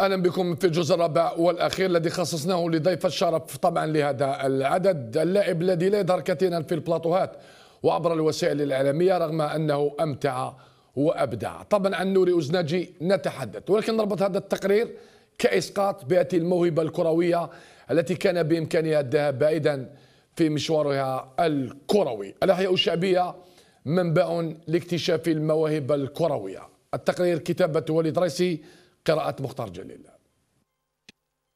اهلا بكم في الجزء الرابع والاخير الذي خصصناه لضيف الشرف طبعا لهذا العدد اللاعب الذي لا يظهر كثيرا في البلاطوهات وعبر الوسائل الاعلاميه رغم انه امتع وابدع طبعا عن نوري اوزناجي نتحدث ولكن نربط هذا التقرير كاسقاط بهذه الموهبه الكرويه التي كان بامكانها الذهاب بعيدا في مشوارها الكروي الاحياء الشعبيه منبع لاكتشاف المواهب الكرويه التقرير كتابه وليد ريسي قراءة مختار جليل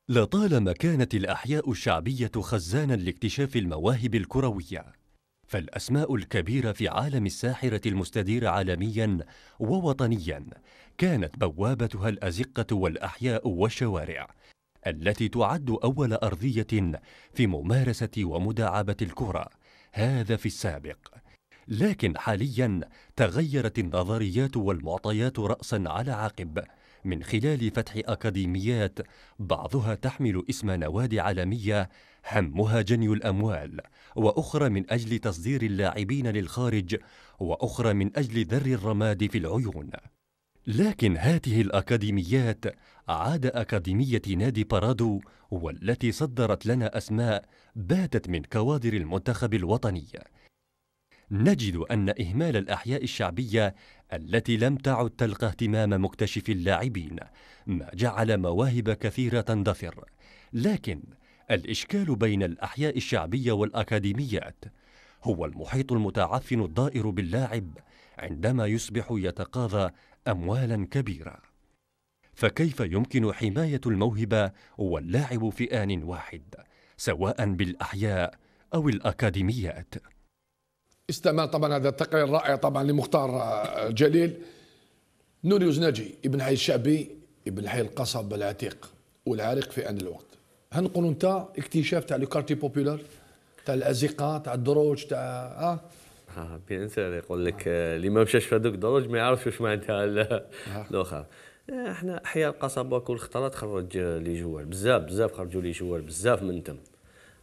لطالما كانت الأحياء الشعبية خزانا لاكتشاف المواهب الكروية فالأسماء الكبيرة في عالم الساحرة المستدير عالميا ووطنيا كانت بوابتها الأزقة والأحياء والشوارع التي تعد أول أرضية في ممارسة ومداعبة الكرة هذا في السابق لكن حاليا تغيرت النظريات والمعطيات رأسا على عقب من خلال فتح أكاديميات بعضها تحمل اسم نوادي عالمية همها جني الأموال وأخرى من أجل تصدير اللاعبين للخارج وأخرى من أجل ذر الرماد في العيون لكن هذه الأكاديميات عاد أكاديمية نادي بارادو والتي صدرت لنا أسماء باتت من كوادر المنتخب الوطني نجد أن إهمال الأحياء الشعبية التي لم تعد تلقى اهتمام مكتشفي اللاعبين ما جعل مواهب كثيره تندثر لكن الاشكال بين الاحياء الشعبيه والاكاديميات هو المحيط المتعفن الضائر باللاعب عندما يصبح يتقاضى اموالا كبيره فكيف يمكن حمايه الموهبه واللاعب في ان واحد سواء بالاحياء او الاكاديميات استمع طبعا هذا التقرير رائع طبعا لمختار آه، جليل نوري وزناجي ابن حي الشعبي ابن حي القصب العتيق والعريق في ان الوقت هنقولوا انت اكتشاف تاع لو كارتي بوبولار تاع الازقه تاع الدروج تاع اه بيان سير يقول لك آه، اللي ما مشاش في هذوك الدروج ما يعرفش واش معناتها آه. الاخر احنا احياء القصبه كل خطره تخرج لي جوار بزاف بزاف خرجوا لي جوار بزاف من تم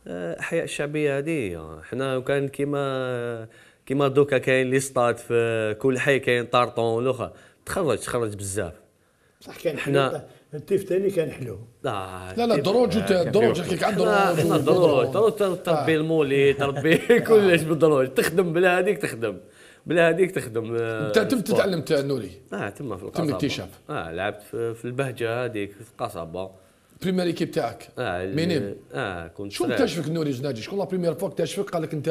احياء الشعبيه هذه حنا لو كان كيما كيما دوكا كاين لي ستاد في كل حي كاين طارطون والاخر تخرج تخرج بزاف صح كان حنا التيف ثاني كان حلو لا لا لا الدروج الدروج كيك عند الدروج الدروج تربي آه. المولي تربي آه. كلش بالدروج تخدم بلا هذيك تخدم بلا هذيك تخدم آه، انت تم تتعلم نوري اه تما في القصبه تم اكتشاف اه لعبت في البهجه هذيك في القصبه بريمير ايكيب تاعك اه منين اه كنت شو اكتشفك نوري جناجي شكون لا بريمير فوا اكتشفك قال لك انت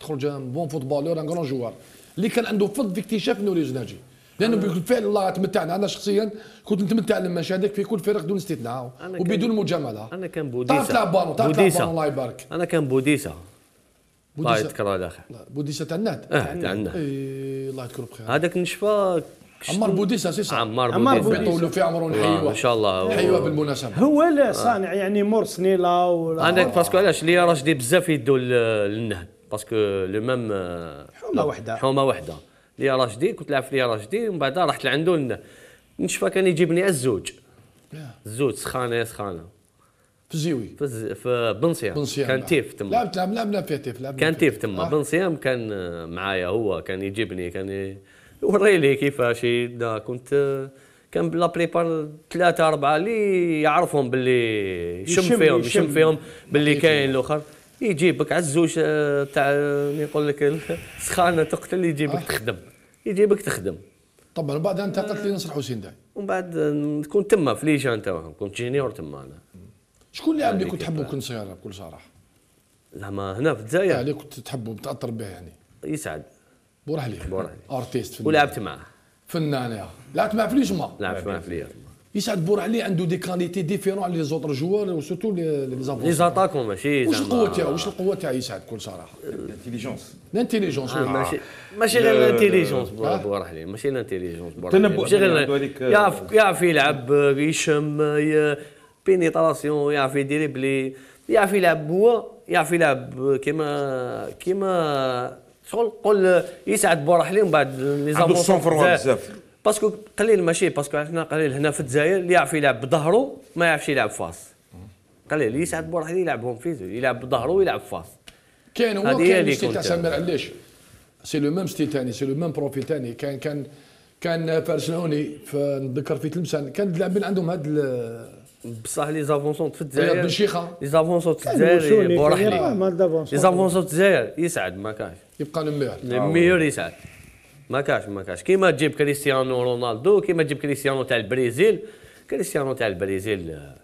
تخرج بون فوتبولور ان كرون جوار اللي كان عنده فض في اكتشاف نوري جناجي لانه بالفعل الله تمتعنا انا شخصيا كنت نتمتع لما شاهدك في كل فريق دون استثناء وبدون مجامله انا كان بوديسا تعرف تلعب بالون تعرف تلعب الله يبارك انا كان بوديسا الله يذكره خير بوديسا تاع النهد اه تاع النهد الله يذكره بخير هذاك نشفى عمار بوديس سي صح عمار بوديس بيطولوا في عمره نحيوه ان شاء الله نحيوه بالمناسبه هو لا صانع يعني مورس نيلا انا باسكو علاش لي راجلي بزاف يدوا للنهد باسكو لو ميم آه، حومه وحده حومه وحده لي راجدي كنت لعب في لي راجدي ومن بعد رحت لعندو نشفى كان يجيبني الزوج الزوج سخانه سخانه في الزيوي في, في بنصيام بنصيام كان تيف تما لعبت لعب لعب فيها تيف كان تيف تما آه. بنصيام كان آه، معايا هو كان يجيبني كان ي... وريلي كيفاش كنت كان بلا بريبار ثلاثة أربعة اللي يعرفهم باللي يشم فيهم يشم فيهم باللي كاين الآخر يجيبك على الزوج آه، تاع نقول آه، لك سخانة تقتل يجيبك آه. تخدم يجيبك تخدم طبعا من بعد انتقلت لنصر حسين داي ومن بعد كنت تما في ليجان تاعهم كنت جينيور تما انا شكون اللي اللي كنت تحبه كنت صغير بكل صراحه زعما هنا في الجزائر اللي يعني كنت تحبه متاثر به يعني يسعد بورهلي بورهلي ارتيست فنان ولعبت معاه فنان يا لعبت معاه في ليجما لعبت معاه في ليجما يسعد بورهلي عنده دي كاليتي ديفيرون على لي زوطر جوار وسورتو لي زافون لي زاتاكو ماشي واش القوه تاعو واش القوه تاع يسعد بكل صراحه الانتيليجونس الانتيليجونس ماشي ماشي غير الانتيليجونس بورهلي ماشي الانتيليجونس بورهلي ماشي غير يعرف يعرف يلعب يشم بينيتراسيون يعرف بلي يعرف يلعب هو يعرف يلعب كيما كيما شغل قول آه، يسعد بورحلي ومن بعد نظام عنده الصنفر بزاف باسكو قليل ماشي باسكو عندنا قليل هنا في الجزائر اللي يعرف يلعب بظهره ما يعرفش يلعب فاس قليل يسعد بورحلي يلعبهم في يلعب بظهره ويلعب فاس كاين هو كاين ستيل تاع سمير علاش سي لو ميم ستيل تاني سي لو ميم بروفي تاني كان كان كان فرسلوني فنتذكر في تلمسان كان اللاعبين عندهم هاد بصح لي زافونسون في الجزائر بن شيخه لي زافونسون في الجزائر بورحلي لي زافونسون في الجزائر يسعد ما كانش يبقى لو ميور يسعد ما كاش ما كاش كيما تجيب كريستيانو رونالدو كيما تجيب كريستيانو تاع البرازيل كريستيانو تاع البرازيل آه،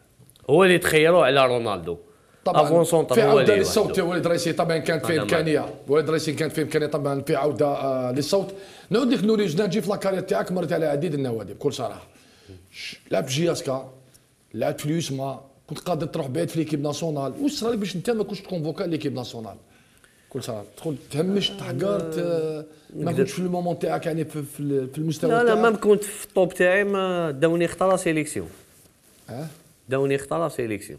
هو اللي تخيرو على رونالدو طبعا في عوده للصوت وليد رئيسي طبعا كانت في امكانيه وليد رئيسي كانت في امكانيه طبعا في عوده آه للصوت نعود لك نوري جنا في لاكارير تاعك مرت على عديد النوادي بكل صراحه لعبت في جي لعبت في اليوسما كنت قادر تروح بعيد في ليكيب ناسيونال واش صرا باش انت ما كنتش تكونفوكا ليكيب ناسيونال كل صراحه تدخل تهمش تحقر ما كنتش في المومون تاعك يعني في, في المستوى لا لا ما كنت في الطوب تاعي ما داوني اختار سيليكسيون اه داوني اختار سيليكسيون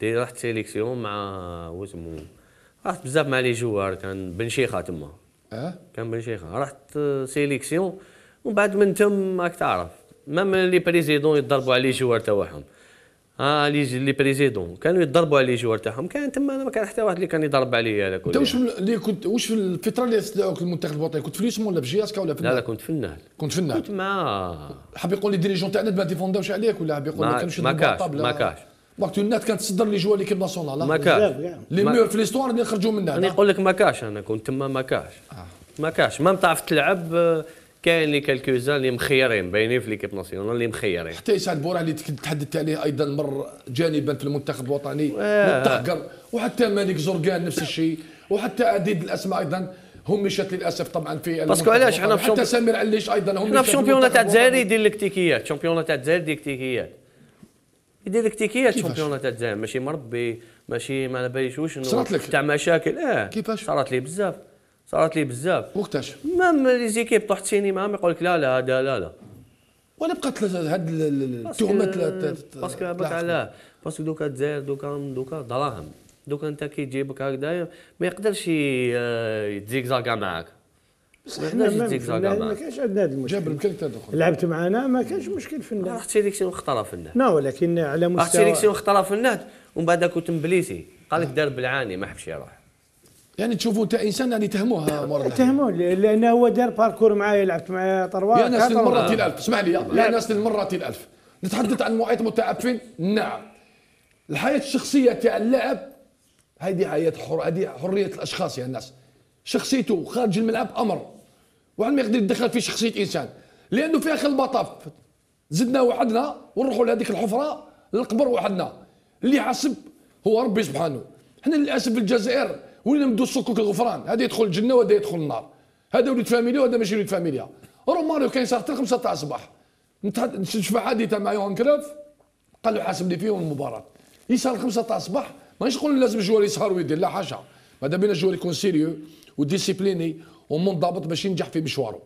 دي رحت سيليكسيون مع واسمو رحت بزاف مع لي جوار كان بن شيخه تما اه كان بن شيخه رحت سيليكسيون ومن بعد من تم راك تعرف مام لي بريزيدون يضربوا على لي جوار تاعهم اه لي لي بريزيدون كانوا يضربوا على لي جوار تاعهم كان تما انا ما كان حتى واحد اللي كان يضرب عليا هذاك انت واش اللي كنت واش في الفتره اللي استدعوك المنتخب الوطني كنت في ليسم ولا في جياسكا ولا في لا لا كنت في النهل كنت في النهل كنت مع حاب يقول لي ديريجون تاعنا ما ديفونداوش عليك ولا حاب يقول لك كانوا ما كاش ما كاش كانت تصدر لي جوار اللي ليكيب ناسيونال ما كاش لي مور في ليستوار اللي خرجوا النهل انا نقول لك ما كاش انا كنت تما ما كاش آه. ما كاش ما تعرف تلعب آه، كاين لي كالكوزان اللي مخيرين باينين في ليكيب ناسيونال اللي مخيرين حتى يسعد بورع اللي تحدثت عليه ايضا مر جانبا في المنتخب الوطني متحقر وحتى مالك زرقان نفس الشيء وحتى عديد الاسماء ايضا همشت للاسف طبعا في باسكو علاش حنا حتى سامر عليش ايضا هم في الشامبيون تاع الجزائر يدير لك تيكيات الشامبيون تاع الجزائر يدير لك تيكيات يدير لك تيكيات الشامبيون تاع الجزائر ماشي مربي ماشي ما على باليش واش تاع مشاكل اه كيفاش صارت لي بزاف صارت لي بزاف وقتاش؟ مام لي زيكيب طحت سيني معاهم يقول لك لا لا هذا لا لا ولا بقات هاد التهمات باسكو بقى لا باسكو دوكا الجزائر دوكا دوكا دراهم دوكا انت كي تجيبك هكذايا ما يقدرش آه، يتزيكزاكا معاك بصح حنا ما كانش عندنا هذا المشكل جابر لعبت معنا ما كانش مشكل في النهار رحت سيليكسيون خطره في النهار لا ولكن على مستوى رحت سيليكسيون خطره في النهار ومن بعد كنت مبليسي قال لك دار بالعاني ما حبش يروح يعني تشوفوا انت انسان يعني تهموه مره تهموه لانه هو دار باركور معايا لعبت معايا طروار يا ناس للمره الالف اسمع لي يا ناس للمره الالف نتحدث عن معيط متعفن نعم الحياه الشخصيه تاع اللاعب هذه حياه حر هذه حريه الاشخاص يا الناس شخصيته خارج الملعب امر وعن ما يقدر يتدخل في شخصيه انسان لانه في اخر المطاف زدنا وحدنا ونروحوا لهذيك الحفره للقبر وحدنا اللي حاسب هو ربي سبحانه حنا للاسف في الجزائر ولينا نبدو الشكوك الغفران هذا يدخل الجنه وهذا يدخل النار هذا وليد فاميليا وهذا ماشي وليد فاميليا روماريو كان ساعه 5 تاع الصباح نشفع حادثه مع يوهان كراف قال له حاسبني فيهم المباراه يسهر 5 تاع الصباح مانيش نقول لازم الجوار يسهر ويدير لا حاجه ماذا بينا الجوار يكون سيريو وديسيبليني ومنضبط باش ينجح في مشواره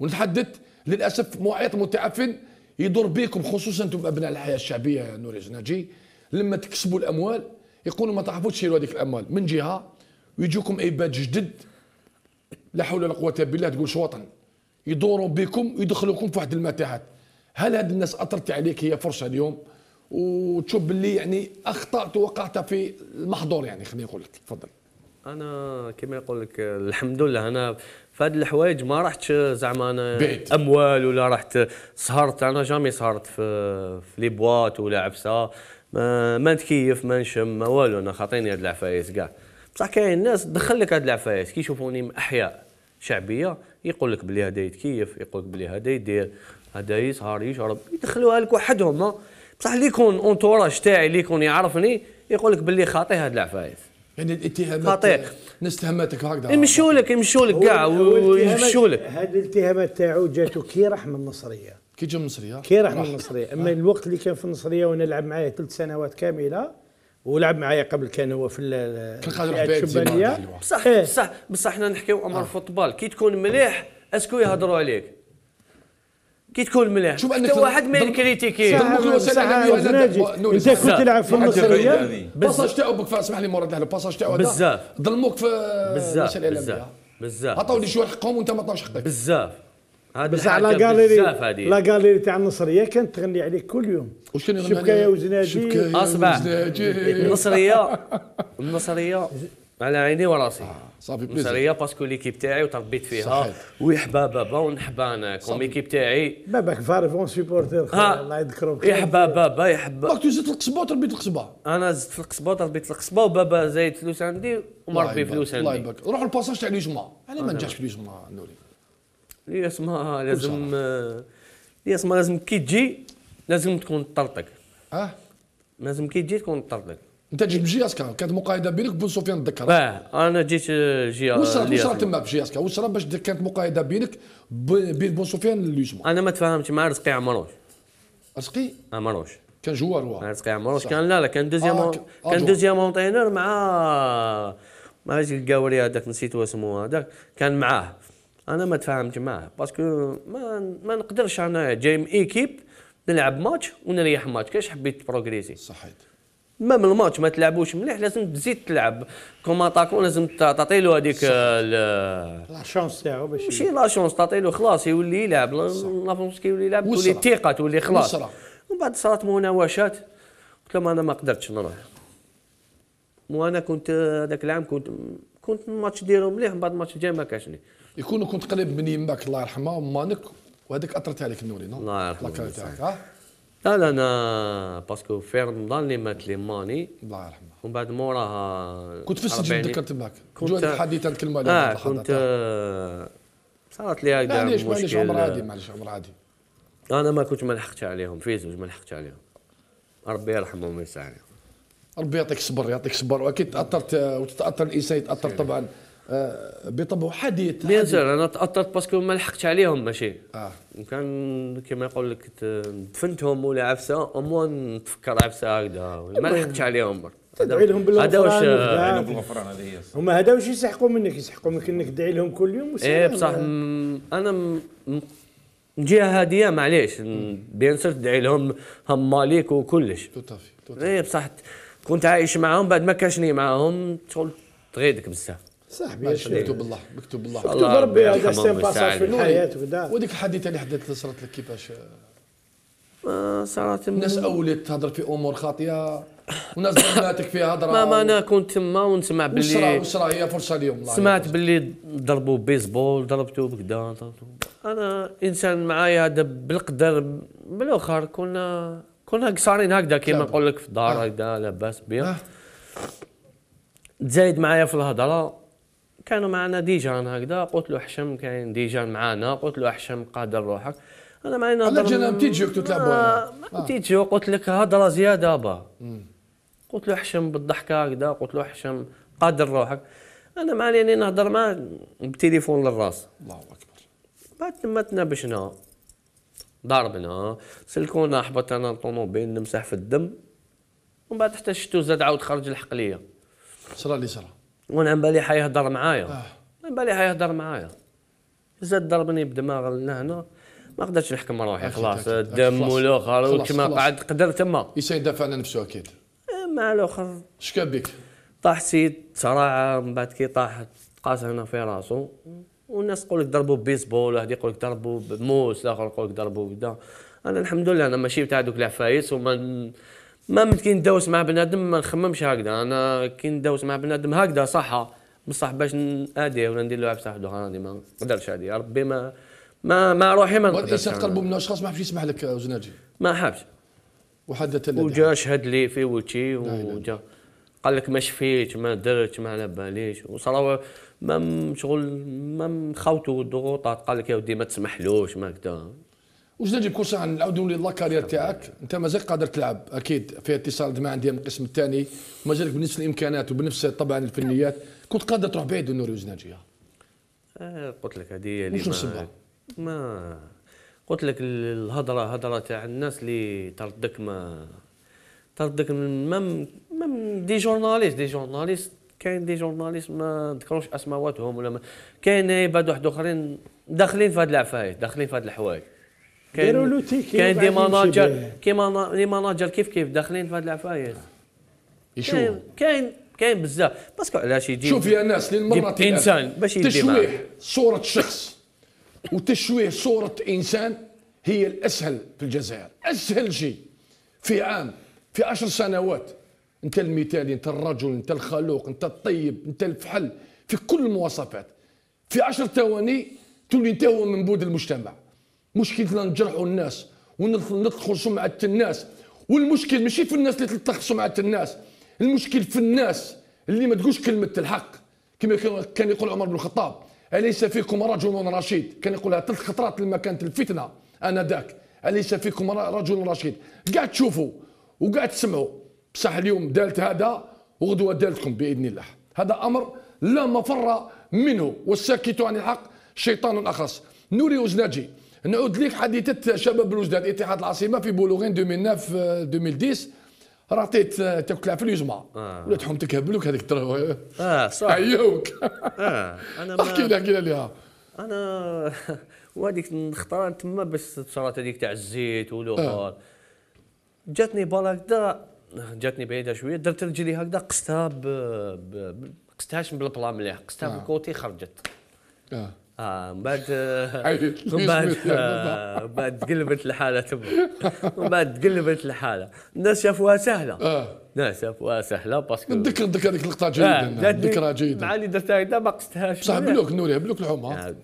ونتحدث للاسف معيط متعفن يدور بكم خصوصا انتم ابناء الحياه الشعبيه يا نوري جناجي لما تكسبوا الاموال يقولوا ما تعرفوش تشيلوا هذيك الاموال من جهه ويجوكم ايباد جدد لا حول ولا قوه بالله تقول وطن يدوروا بكم ويدخلوكم في واحد المتاحات هل هاد الناس اثرت عليك هي فرصه اليوم وتشوف باللي يعني اخطات وقعت في المحظور يعني خليني نقول لك تفضل انا كما يقول لك الحمد لله انا في هذه الحوايج ما رحت زعما انا بيت. اموال ولا رحت سهرت انا جامي سهرت في في لي بوات ولا عفسه ما, ما نتكيف ما نشم ما والو انا خاطيني هاد العفايس كاع بصح كاين ناس دخل لك هاد العفايات كي يشوفوني احياء شعبيه يقول لك بلي هذا يتكيف يقول لك بلي هذا يدير هذا يسهر يشرب يدخلوها لك وحدهم بصح اللي يكون اونتوراج تاعي اللي يكون يعرفني يقول لك بلي خاطي هاد العفايات يعني الاتهامات ناس تهماتك هكذا يمشوا لك يمشوا لك كاع ويمشوا لك هاد الاتهامات تاعو جاتو كي راح من النصريه كي جا من النصريه كي راح من النصريه اما الوقت اللي كان في النصريه ونلعب معاه ثلاث سنوات كامله ولعب معايا قبل كان هو في في الشبانيه بصح بصح بصح حنا نحكيو امر آه. فوتبال كي تكون مليح اسكو يهضروا عليك كي تكون مليح شوف انت واحد ما يكريتيكي انت كنت تلعب في المصريه باساج تاعو بكفا اسمح لي مراد الباساج تاعو بزاف ظلموك في بزاف بزاف عطاو عطاوني شويه حقهم وانت ما عطاوش حقك بزاف بس على قال لا قال تاع النصريه كانت تغني عليك كل يوم وشنو شبكايا وزناجي اصبع النصريه النصريه على عيني وراسي آه، صافي بليزير مصريه باسكو ليكيب تاعي وتربيت فيها ويحبى بابا ونحبا انا كوم ليكيب تاعي باباك فارفون سيبورتير الله يذكره بخير يحبى بابا يحبى باك زدت القصبه وتربيت القصبه انا زدت القصبه وتربيت القصبه وبابا زايد فلوس عندي ومربي فلوس عندي الله يبارك روح الباساج تاع ليجما علاه ما آه. نجحش في ليجما نوري هي اسمها لازم هي اسمها لازم كي تجي لازم تكون طرطق اه لازم كي تجي تكون طرطق انت جيت اسكا كانت مقايده بينك وبين سفيان الدكر اه انا جيت جيا واش صرا تما بجي اسكا صرا باش كانت مقايده بينك بين بون سفيان الليجمه انا ما تفاهمتش مع رزقي عمروش رزقي عمروش كان جوار هو رزقي عمروش كان لا لا كان دوزيام آه, آه، كان دوزيام اونترينور مع مع الكاوري هذاك نسيت اسمه هذاك كان معاه انا ما تفاهمت معاه باسكو ما ما نقدرش انا جاي من ايكيب نلعب ماتش ونريح ماتش كاش حبيت بروغريزي صحيت من الماتش ما تلعبوش مليح لازم تزيد تلعب كوم اتاكون لازم تعطي له هذيك لا شونس تاعو باش ماشي لا شونس تعطي له خلاص يولي يلعب لافونس كيولي يلعب تولي الثقه تولي خلاص ومن بعد صارت مناوشات قلت لهم انا ما قدرتش نروح وانا كنت هذاك العام كنت كنت الماتش ديالو مليح من بعد الماتش الجاي ما كاشني يكون كنت قريب من يماك الله يرحمها ومانك وهذيك اثرت عليك النوري نو الله يرحمها لا لا انا باسكو في رمضان اللي مات لي ماني الله يرحمها ومن بعد موراها كنت في السجن ذكرت معك كنت حديثا الكلمه اللي آه كنت آه، صارت لي هكذا معليش معليش عمر عادي معليش عمر عادي انا ما كنت ما لحقتش عليهم في زوج ما لحقتش عليهم ربي يرحمهم ويسع عليهم ربي يعطيك الصبر يعطيك الصبر واكيد تاثرت آه، وتتاثر الانسان يتاثر طبعا بطبعه حديث بيان سور انا تاثرت باسكو ما لحقتش عليهم ماشي اه كان كما يقول لك دفنتهم ولا عفسه اموان نتفكر عفسه هكذا ما لحقتش عليهم برك تدعي لهم بالغفران هذا هما هذا واش يسحقوا منك يسحقوا منك انك تدعي لهم كل يوم ايه بصح م... انا م... من جهه هاديه معليش بيان سور تدعي لهم هم مالك وكلش توتافي ايه بصح كنت عايش معاهم بعد ما كاشني معاهم تغيدك بزاف صاحبي مكتوب الله مكتوب الله مكتوب ربي هذا سيم باساج في الحياه وكذا وديك الحادثه اللي حدثت صارت لك كيفاش صارت الناس اولت تهضر في امور خاطئه وناس ظلماتك في هضره ما, ما انا كنت تما ونسمع باللي واش راه هي فرصه اليوم سمعت باللي ضربوا بيسبول ضربته بكدا ضربته انا انسان معايا هذا بالقدر بالاخر كنا كنا قصارين هكذا كيما نقول لك في الدار آه. هكذا لاباس بيا آه. تزايد معايا في الهضره كانوا معنا ديجان هكذا قلت له حشم كاين ديجان معنا قلت له حشم قادر روحك انا معي نهضر على جنب تيجيوك تلعبوا آه،, آه. تيجيو قلت لك هضره زياده با قلت له حشم بالضحكه هكذا قلت له حشم قادر روحك انا معني اني نهضر معاه بالتليفون للراس الله اكبر بعد تما تنابشنا ضربنا سلكونا حبط انا الطوموبيل نمسح في الدم ومن بعد حتى شتو زاد عاود خرج الحقليه صرا اللي صرا وانا عم بالي حيهضر معايا عم آه. بالي حيهضر معايا زاد ضربني بدماغ لهنا ما قدرتش نحكم روحي خلاص الدم والاخر وكما قعد قدر تما انسان دافع على نفسه اكيد إيه، مع الاخر شكاب بك طاح سيد صراع من بعد كي طاح تقاس هنا في راسو والناس تقول لك ضربوا بيسبول واحد يقول لك ضربوا بموس الاخر يقول لك ضربوا بدا انا الحمد لله انا ماشي تاع دوك العفايس وما ما من كي ندوس مع بنادم ما نخممش هكذا انا كي ندوس مع بنادم هكذا صحة بصح باش نادي ولا ندير له عفسه وحده هادي ما نقدرش هادي يا ربي ما ما ما روحي ما نقدرش قلبه من الاشخاص ما حبش يسمح لك زناجي ما حبش وحدث وجا شهد لي في وجهي وجا قال لك ما شفيتش ما درتش ما على باليش وصراو ما شغل ما خاوتو الضغوطات قال لك يا ودي ما تسمحلوش ما كذا واش نجيب كل عن نعاودوا لي لا كارير تاعك انت مازال قادر تلعب اكيد في اتصال دماء عندي من القسم الثاني مازالك بنفس الامكانات وبنفس طبعا الفنيات كنت قادر تروح بعيد النور وزناجيه آه قلت لك هذه اللي ما, ما قلت لك الهضره هضره تاع الناس اللي تردك ما تردك من مم مم دي جورناليست دي جورناليست كاين دي جورناليست ما نذكروش اسماواتهم ولا كاين عباد واحد اخرين داخلين في هاد العفايه داخلين في هاد الحوايج كاين له دي ماناجر كيما ماناجر كيف كيف داخلين في هاد العفايس آه. يشوف كاين كاين بزاف باسكو علاش يجي شوف يا ناس للمرات انسان باش يدي تشويه صوره شخص وتشويه صوره انسان هي الاسهل في الجزائر اسهل شيء في عام في عشر سنوات انت المثالي انت الرجل انت الخلوق انت الطيب انت الفحل في كل المواصفات في عشر ثواني تولي انت هو منبوذ المجتمع مشكلتنا نجرحوا الناس ونتخرجوا سمعة الناس والمشكل ماشي في الناس اللي تلتخصوا سمعة الناس المشكل في الناس اللي ما تقولش كلمه الحق كما كان يقول عمر بن الخطاب اليس فيكم رجل رشيد كان يقولها ثلاث خطرات لما كانت الفتنه انذاك اليس فيكم رجل رشيد قاعد تشوفوا وقاعد تسمعوا بصح اليوم دالت هذا وغدوه دالتكم باذن الله هذا امر لا مفر منه والساكت عن الحق شيطان اخرس نوري وزناجي نعود ليك حديثة شباب الوجداد اتحاد العاصمة في بولوغين 2009 2010 آه، راه آه، تاكل في اليجمع آه. ولا تحوم تكهبلوك هذيك الدرا اه صح عيوك اه انا احكي لي احكي لي انا وهذيك الخطره تما باش تصرات هذيك تاع الزيت والاخر آه. جاتني بالا هكذا جاتني بعيده شويه درت رجلي هكذا قستها ب... ب... قستهاش بالبلا مليح قستها آه. بالكوتي خرجت اه اه من بعد آه، من بعد يعني؟ آه، من بعد تقلبت الحاله تما من بعد تقلبت الحاله الناس شافوها سهله آه. الناس شافوها سهله باسكو نذكر نذكر هذيك اللقطه جيدا ذكرى جيدا مع اللي درتها هكذا ما قصدتهاش بصح بلوك نوري بلوك العمر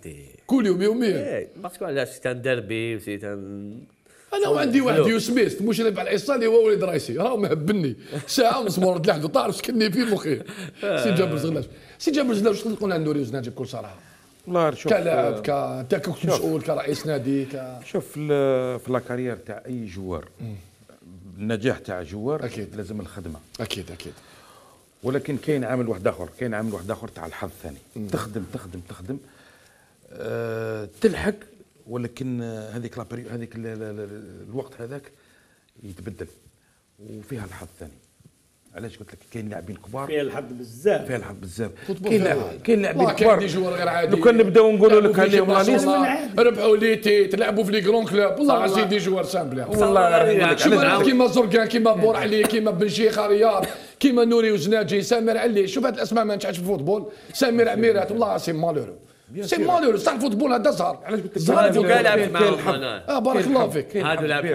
كل يوم يوميا إيه، باسكو علاش تندربي وسيت انا وعندي واحد يوسميست مشرف على اللي هو وليد رايسي راه مهبني ساعه ونص مورد لحدو تعرف شكني في مخي سي جابر زغلاش سي جابر زغلاش شكون عنده ريوز نجيب بكل صراحه والله شوف كلاعب آه، ك انت كنت مسؤول كرئيس نادي ك شوف في لاكارير تاع اي جوار النجاح تاع جوار اكيد لازم الخدمه اكيد اكيد ولكن كاين عامل واحد اخر كاين عامل واحد اخر تاع الحظ ثاني تخدم تخدم تخدم أه تلحق ولكن آه، هذيك هذيك الوقت هذاك يتبدل وفيها الحظ ثاني علاش قلت لك كاين لاعبين كبار فيها الحظ بزاف فيها الحظ بزاف كاين كاين لاعبين كبار كاين جوار غير عادي لو كان نبداو نقولوا لك عليهم ربحوا ليتي تلعبوا في لي كرون كلوب والله العظيم دي جوار سامبل والله كيما زرقان كيما بور علي كيما بن شيخ رياض كيما نوري وزناجي سامر علي شوف هاد الاسماء ما نتعش في الفوتبول سامر عميرات والله سي مالورو سي مالور صح الفوتبول هذا زهر علاش قلت لك زهر لعبت معاهم بارك الله فيك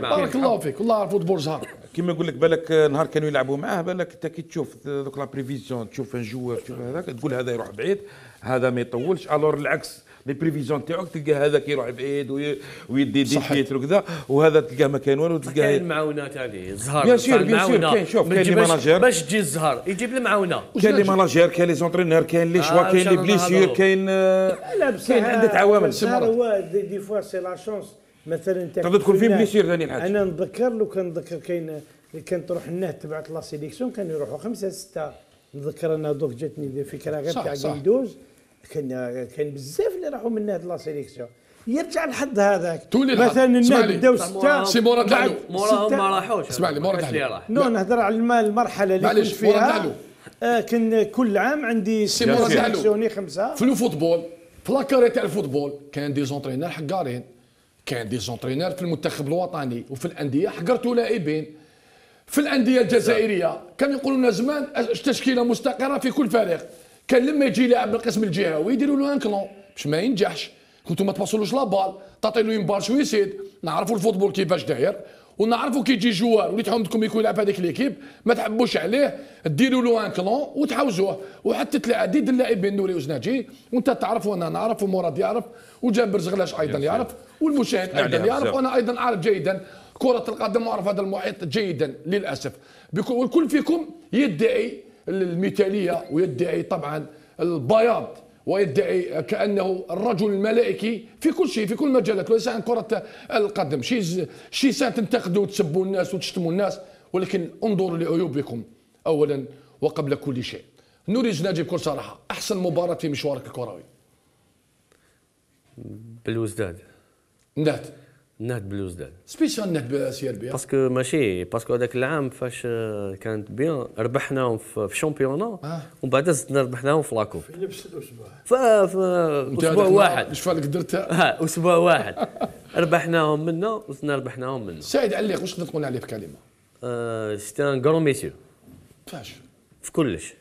بارك الله فيك والله الفوتبول زهر كيما نقول لك بالك نهار كانوا يلعبوا معاه بالك انت كي تشوف دوك لا بريفيزيون تشوف ان جوار تشوف هذاك تقول هذا يروح بعيد هذا ما يطولش الور العكس لي بريفيزيون تاعك تلقى هذا يروح بعيد ويدي ديفيت وكذا وهذا تلقاه ما كان والو تلقاه كاين معاونات عليه الزهر بيان سور كاين شوف كاين لي ماناجير باش تجي الزهر يجيب المعاونه كاين لي ماناجير كاين لي زونترينور كاين لي شوا آه، كاين لي بليسير كاين آه، كاين عده عوامل الزهر هو دي فوا سي لا شونس مثلا انت تكون في بليسير ثاني الحاج انا نذكر لو كان نذكر كاين اللي كان تروح النه تبعت لا سيليكسيون كانوا يروحوا خمسه سته نذكر انا دوك جاتني فكره غير تاع كيدوز كان كان بزاف اللي راحوا من ناه لا سيليكسيون يرجع لحد هذاك مثلا الناس بداو سته سي مراد دعلو موراهم ما راحوش اسمع لي مراد دعلو نو نهضر على المرحله اللي كنت فيها آه كان كل عام عندي سي مراد دعلو خمسه في الفوتبول في لاكاري تاع الفوتبول كان دي زونترينر حقارين كان دي زونترينور في المنتخب الوطني وفي الانديه حقرتوا لاعبين في الانديه الجزائريه كانوا يقولوا لنا زمان تشكيله مستقره في كل فريق كان لما يجي لاعب من القسم الجهوي يديروا له ان كلون باش ما ينجحش كنتو ما تبصلوش لابال تعطي له بال شو يسيد نعرفوا الفوتبول كيفاش داير ونعرفوا كي يجي جوار وليت عندكم يكون يلعب هذيك ليكيب ما تحبوش عليه ديروا له ان كلون وتحوزوه وحتى عديد اللاعبين نوري وزناجي وانت تعرف وانا نعرف ومراد يعرف وجابر زغلاش ايضا يعرف والمشاهد نعم، ايضا نعم، يعرف وانا ايضا اعرف جيدا كرة القدم اعرف هذا المحيط جيدا للاسف والكل فيكم يدعي المثالية ويدعي طبعا البياض ويدعي كانه الرجل الملائكي في كل شيء في كل مجالات وليس عن كره القدم شي شي ساعه تنتقدوا وتسبوا الناس وتشتموا الناس ولكن انظروا لعيوبكم اولا وقبل كل شيء نوري جناجي بكل صراحه احسن مباراه في مشوارك الكروي بالوزداد ندات نهد بلوزداد سبيسيال نهد بسيربيا إيه. باسكو ماشي باسكو هذاك العام فاش آه، كانت بيان ربحناهم في الشامبيونا آه. ومن بعد زدنا ربحناهم في لاكوب في نفس الاسبوع ف اسبوع واحد شوف اللي درتها اسبوع واحد ربحناهم منا وزدنا ربحناهم منا سعيد عليك واش تقول عليه بكلمه آه، سيتي ان كرون ميسيو فاش في كلش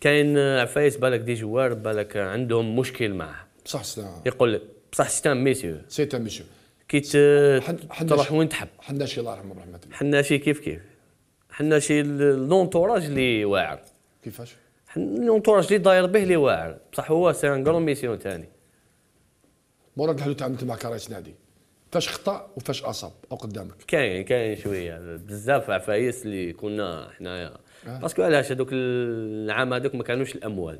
كاين آه، عفايس بالك دي جوار بالك عندهم مشكل معه صح صح يقول لك بصح سي ان ميسيو سي ان ميسيو كي تروح وين تحب حناشي الله يرحمه برحمه الله حناشي كيف كيف حناشي لونتوراج اللي واعر كيفاش لونتوراج اللي داير به اللي واعر بصح هو سي ان كرون ميسيون ثاني موراك الحلو تعاملت مع كرايس نادي فاش خطا وفاش اصاب او قدامك كاين كاين شويه بزاف عفايس اللي كنا حنايا آه. باسكو علاش هذوك العام هذوك ما كانوش الاموال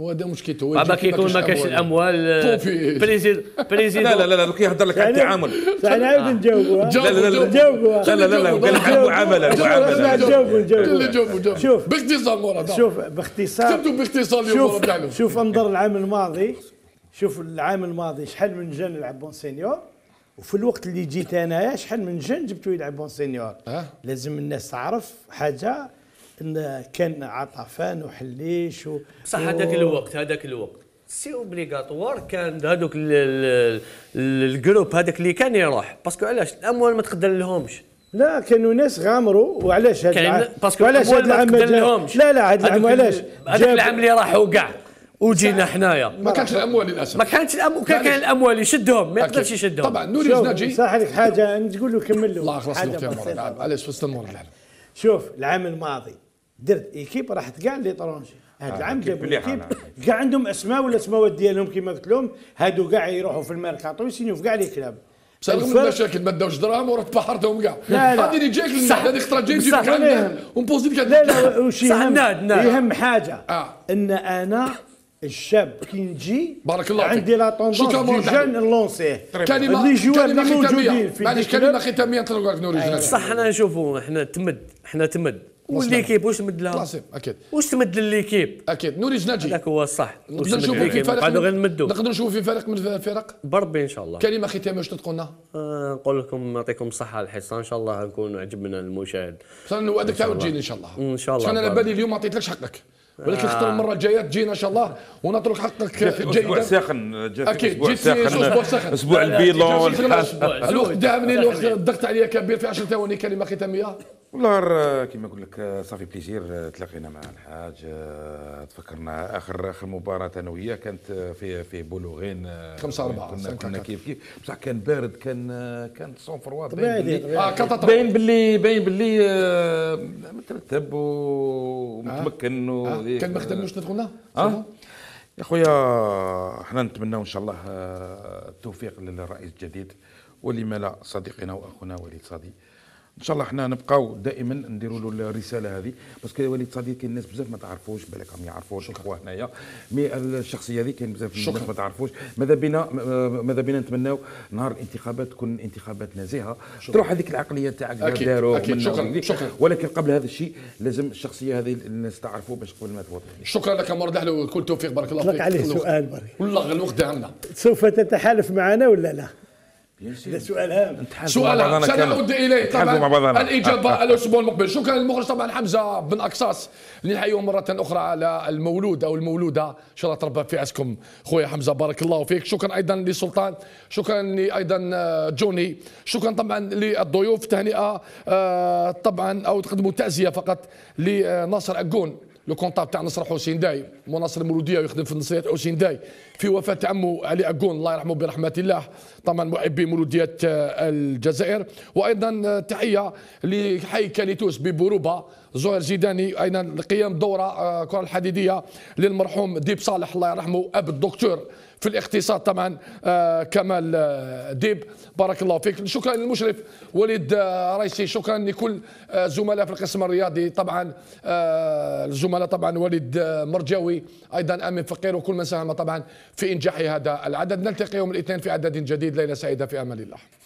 وهذا هذا مشكلته هو كي يكون ما كاينش الاموال آه، بريزيد بريزيد لا لا لا دوك كيهضر لك على التعامل انا نجاوبوا لا لا لا نجاوبوا آه. لا لا لا قال لك المعامله المعامله نجاوبوا نجاوبوا شوف باختصار شوف باختصار كتبتوا باختصار اليوم شوف شوف انظر العام الماضي شوف العام الماضي شحال من جن بون سينيور وفي الوقت اللي جيت انايا شحال من جن جبتوا بون سينيور لازم الناس تعرف حاجه كان عطفان وحليش و... بصح هذاك الوقت هذاك الوقت سي اوبليغاتوار كان هذوك الجروب هذاك اللي كان يروح باسكو علاش الاموال ما تقدر لهمش لا كانوا ناس غامروا وعلاش هذا العام باسكو علاش هذا العام لا لا هذا العام علاش هذاك العام اللي راحوا كاع وجينا حنايا ما كانش الاموال للاسف ما كانش الاموال كان كان الاموال يشدهم ما يقدرش يشدهم طبعا نوري نجي صح لك حاجه تقول له كمل له الله خلاص علاش فزت المورال شوف العام الماضي درت ايكيب راحت كاع ليترونجي آه، هاد العام جابوا ايكيب كاع عندهم اسماء ولا اسماوات ديالهم كيما قلت لهم هادو كاع يروحوا في الميركاتو يسينيو في كاع لي كلاب سالهم المشاكل ما داوش دراهم وراه تبحرتهم كاع لا لا غادي جايك هذيك الخطره جاي نجيب ونبوزي لك لا لا وش يهم يهم حاجه آه. ان انا الشاب كي نجي بارك الله فيك عندي لا طوندونس جان نلونسيه كلمه اللي جوار اللي موجودين في معليش كلمه ختاميه نطلقوا لك نوري أيوة. صح حنا نشوفوا حنا تمد حنا تمد والليكيب واش تمد لها؟ بلاصيم اكيد واش تمد لليكيب؟ اكيد نوري جناجي هذاك هو الصح نقدر نشوفوا في فريق نقعدوا غير نمدوا نقدر نشوفوا في من الفرق بربي ان شاء الله كلمه ختاميه واش تقولنا؟ لنا؟ آه نقول لكم نعطيكم الصحه الحصه ان شاء الله نكون عجبنا المشاهد ان نوعدك تعاود تجيني ان شاء الله ان شاء الله انا على بالي اليوم ما عطيتلكش حقك ولكن آه. خطر المره الجايه تجينا ان شاء الله ونترك حقك جيدا اسبوع ساخن اكيد اسبوع ساخن اسبوع البيلون الوقت داهمني الوقت ضغط عليا كبير في 10 ثواني كلمه ختاميه والله آه، كيما نقول لك آه، صافي بليزير آه، تلاقينا مع الحاج تفكرنا اخر اخر مباراه انا وياه كانت في في بولوغين 5 4 كنا, كنا كيف كيف بصح كان بارد كان كان سون فروا باين باللي باين باللي باين باللي مترتب ومتمكن آه. آه. كان ما خدمناش ندخلنا آه؟ يا خويا احنا نتمناو ان شاء الله التوفيق للرئيس الجديد ولما لا صديقنا واخونا وليد صادي ان شاء الله احنا نبقاو دائما نديروا له الرساله هذه باسكو وليد صديق كاين الناس بزاف ما تعرفوش بالك راهم يعرفوش الخوا هنايا مي الشخصيه هذه كاين بزاف الناس ما تعرفوش ماذا بينا ماذا بينا نتمناو نهار الانتخابات تكون انتخابات نزيهه تروح هذيك العقليه تاعك داروا أكيد. شكرا. شكرا ولكن قبل هذا الشيء لازم الشخصيه هذه الناس تعرفوا باش قبل ما تفوت شكرا لك مرد احلى كل توفيق بارك الله فيك عليه سؤال برك والله الوقت تاعنا سوف تتحالف معنا ولا لا؟ هذا سؤال هام سؤال سنعود اليه طبعا الاجابه الاسبوع المقبل شكرا للمخرج طبعا حمزه بن اقصاص نحييه مره اخرى على المولود او المولوده ان شاء الله تربى في عزكم خويا حمزه بارك الله فيك شكرا ايضا لسلطان شكرا ايضا آه، جوني شكرا طبعا للضيوف تهنئه آه، طبعا او تقدموا تعزيه فقط لناصر اكون لو كونطاب تاع نصر حسين داي مناصر المولوديه ويخدم في النصريه حسين داي في وفاه عمو علي اكون الله يرحمه برحمه الله طبعا محبي مولوديه آه، الجزائر وايضا آه، تحيه لحي كاليتوس ببوروبا زهير زيداني ايضا قيام دوره آه، كره الحديديه للمرحوم ديب صالح الله يرحمه اب الدكتور في الاقتصاد طبعا آه، كمال آه، ديب بارك الله فيك شكرا للمشرف وليد رئيسي شكرا لكل زملاء في القسم الرياضي طبعا الزملاء طبعا وليد مرجاوي ايضا امين فقير وكل من ساهم طبعا في انجاح هذا العدد نلتقي يوم الاثنين في عدد جديد ليله سعيده في امان الله